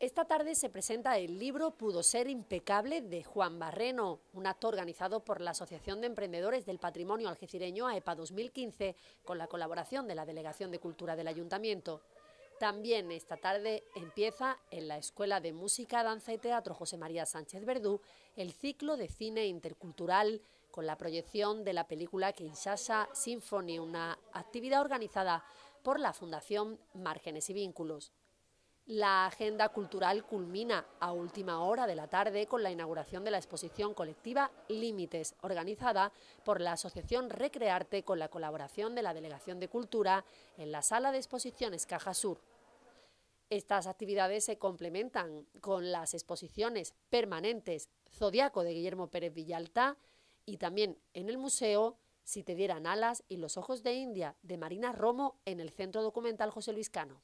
Esta tarde se presenta el libro Pudo ser impecable de Juan Barreno, un acto organizado por la Asociación de Emprendedores del Patrimonio Algecireño AEPA 2015, e con la colaboración de la Delegación de Cultura del Ayuntamiento. También esta tarde empieza en la Escuela de Música, Danza y Teatro José María Sánchez Verdú el ciclo de cine intercultural con la proyección de la película Kinshasa Symphony, una actividad organizada por la Fundación Márgenes y Vínculos. La agenda cultural culmina a última hora de la tarde con la inauguración de la exposición colectiva Límites, organizada por la Asociación Recrearte con la colaboración de la Delegación de Cultura en la Sala de Exposiciones Caja Sur. Estas actividades se complementan con las exposiciones permanentes Zodiaco de Guillermo Pérez Villalta y también en el museo Si te dieran alas y los ojos de India de Marina Romo en el Centro Documental José Luis Cano.